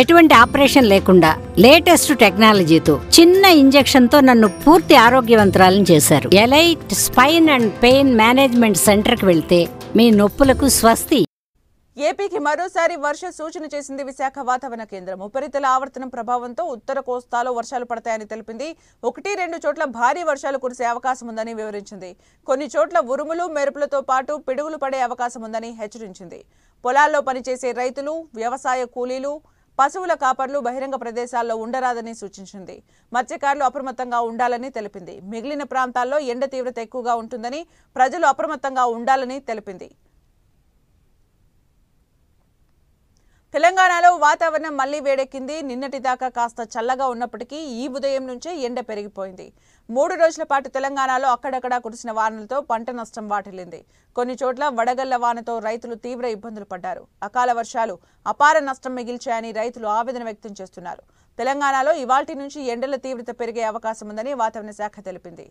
ఎటువంటి ఆపరేషన్ లేకుండా లేటెస్ట్ టెక్నాలజీతో చిన్న ఇంజెక్షన్తో తో నన్ను పూర్తి ఆరోగ్యవంతరాలను చేశారు elite spine and pain management centre కి వెళ్తే మీ నొప్పులకు స్వస్తి ఏపీకి మరోసారి వర్ష సూచన చేసింది విశాఖ వాతావరణ కేంద్రం ఉపరితల ఆవర్తనం ప్రభావంతో ఉత్తర కోస్తాలో వర్షాలు పడతాయని తెలిపింది ఒకటి రెండు చోట్ల భారీ వర్షాలు కురిసే అవకాశం ఉందని వివరించింది కొన్ని చోట్ల ఉరుములు మెరుపులతో పాటు పిడుగులు పడే అవకాశం ఉందని హెచ్చరించింది పొలాల్లో పనిచేసే రైతులు వ్యవసాయ కూలీలు పశువుల కాపర్లు బహిరంగ ప్రదేశాల్లో ఉండరాదని సూచించింది మత్స్యకారులు అప్రమత్తంగా ఉండాలని తెలిపింది మిగిలిన ప్రాంతాల్లో ఎండ తీవ్రత ఎక్కువగా ఉంటుందని ప్రజలు అప్రమత్తంగా ఉండాలని తెలిపింది తెలంగాణలో వాతావరణం మళ్లీ వేడెక్కింది నిన్నటి దాకా కాస్త చల్లగా ఉన్నప్పటికీ ఈ ఉదయం నుంచే ఎండ పెరిగిపోయింది మూడు రోజుల పాటు తెలంగాణలో అక్కడక్కడా కురిసిన వానలతో పంట నష్టం వాటిల్లింది కొన్ని చోట్ల వడగళ్ల వానతో రైతులు తీవ్ర ఇబ్బందులు పడ్డారు అకాల వర్షాలు అపార నష్టం మిగిల్చాయని రైతులు ఆవేదన వ్యక్తం చేస్తున్నారు తెలంగాణలో ఇవాల్టి నుంచి ఎండల తీవ్రత పెరిగే అవకాశం ఉందని వాతావరణ శాఖ తెలిపింది